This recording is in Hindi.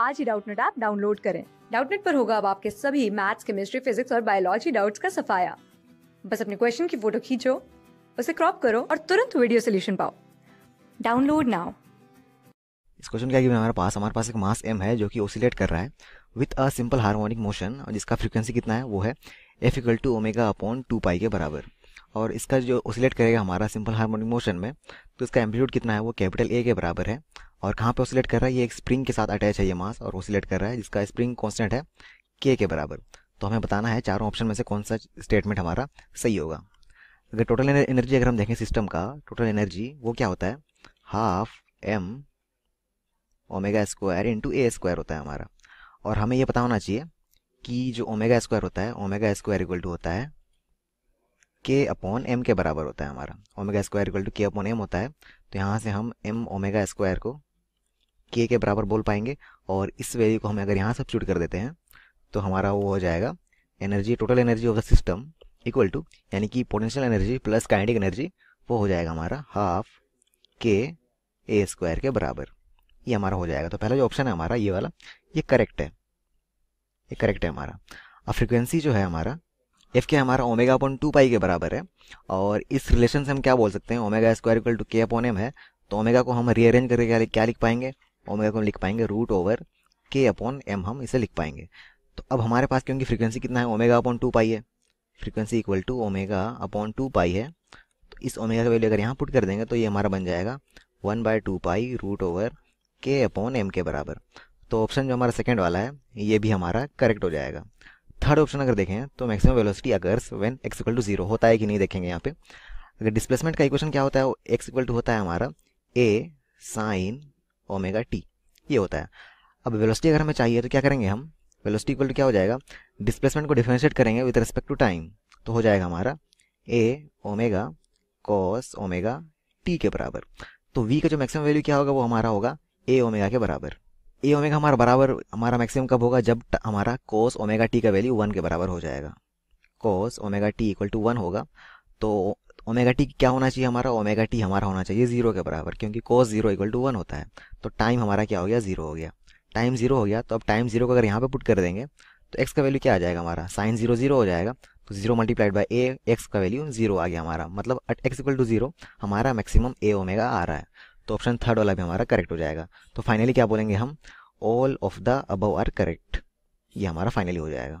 आज ही डाउटनेट ऐप डाउनलोड करें डाउटनेट पर होगा अब आपके सभी मैथ्स केमिस्ट्री फिजिक्स और बायोलॉजी डाउट्स का सफाया बस अपने क्वेश्चन की फोटो खींचो उसे क्रॉप करो और तुरंत वीडियो सोल्यूशन पाओ डाउनलोड नाउ इस क्वेश्चन क्या कि हमारे पास हमारे पास एक मास एम है जो कि ओसिलेट कर रहा है with a simple harmonic motion और जिसका फ्रीक्वेंसी कितना है वो है F equal to omega upon two pi के बराबर और इसका जो ओसिलेट करेगा हमारा सिंपल हार्मोनिक मोशन में तो इसका एम्पलीट्यूड कितना है वो कैपिटल ए के बराबर है और कहाँ पे ऑसिलेट कर रहा है ये एक स्प्रिंग के साथ अटैच है ये मास और ऑसिलेट कर रहा है जिसका स्प्रिंग कॉन्स्टेंट है के के बराबर तो हमें बताना है चारों ऑप्शन में से कौन सा स्टेटमेंट हमारा सही होगा अगर टोटल एनर्जी अगर हम देखें सिस्टम का टोटल एनर्जी वो क्या होता है half M omega square into A square होता है हमारा और हमें ये पता होना चाहिए कि जो ओमेगा स्क्वायर होता है ओमेगा स्क्वायर इक्वल टू होता है के अपॉन एम के बराबर होता है हमारा omega square equal to K upon M होता है तो यहाँ से हम एम ओमेगा स्क्वायर को के के बराबर बोल पाएंगे और इस वैल्यू को हम अगर यहाँ सब्सिट्यूट कर देते हैं तो हमारा वो हो जाएगा energy total energy of the system equal to यानी कि potential energy plus kinetic energy वो हो जाएगा हमारा हाफ के ए स्क्वायर के बराबर ये हमारा हो जाएगा तो पहला जो ऑप्शन है हमारा ये वाला ये करेक्ट है ये करेक्ट है हमारा अब फ्रिक्वेंसी जो है हमारा एफ के हमारा ओमेगा अपॉन टू पाई के बराबर है और इस रिलेशन से हम क्या बोल सकते हैं omega square equal to K upon M है तो ओमेगा को हम रीअरेंज करके क्या लिख पाएंगे ओमेगा को हम लिख पाएंगे root over K upon M हम इसे लिख पाएंगे तो अब हमारे पास क्योंकि फ्रीक्वेंसी कितना है ओमेगा अपॉन टू पाई है frequency equal to omega upon two pi है तो इस ओमेगा का वैल्यू अगर यहाँ पुट कर देंगे तो ये हमारा बन जाएगा one by two pi root over K upon M के बराबर तो ऑप्शन जो हमारा सेकेंड वाला है ये भी हमारा करेक्ट हो जाएगा थर्ड ऑप्शन अगर देखें तो मैक्सिमम वेलोसिटी अगर when X equal to zero होता है कि नहीं देखेंगे यहाँ पे अगर डिस्प्लेसमेंट का इक्वेशन क्या होता है एक्स इक्वल टू होता है हमारा ए साइन ओमेगा टी ये होता है अब वेलोसिटी अगर हमें चाहिए तो क्या करेंगे हम वेलोसिटी इक्वल टू क्या हो जाएगा डिस्प्लेसमेंट को डिफ्रेंशिएट करेंगे विद रिस्पेक्ट टू टाइम तो हो जाएगा हमारा A omega cos omega T के बराबर तो वी का जो मैक्सिमम वैल्यू क्या होगा वो हमारा होगा ए ओमेगा के बराबर ए ओमेगा हमारा बराबर हमारा मैक्सिमम कब होगा जब हमारा कॉस ओमेगा टी का वैल्यू वन के बराबर हो जाएगा cos omega T equal to one होगा तो ओमेगा टी क्या होना चाहिए हमारा ओमेगा टी हमारा होना चाहिए जीरो के बराबर क्योंकि cos zero equal to one होता है तो टाइम हमारा क्या हो गया जीरो हो गया टाइम जीरो हो गया तो अब टाइम जीरो को अगर यहाँ पे पुट कर देंगे तो एक्स का वैल्यू क्या आ जाएगा हमारा साइन जीरो जीरो हो जाएगा तो zero multiplied by a x का वैल्यू जीरो आ गया हमारा मतलब एक्स इक्वल टू जीरो हमारा मैक्सिमम ए ओमेगा आ रहा है तो ऑप्शन थर्ड वाला भी हमारा करेक्ट हो जाएगा तो फाइनली क्या बोलेंगे हम all of the above are correct ये हमारा फाइनली हो जाएगा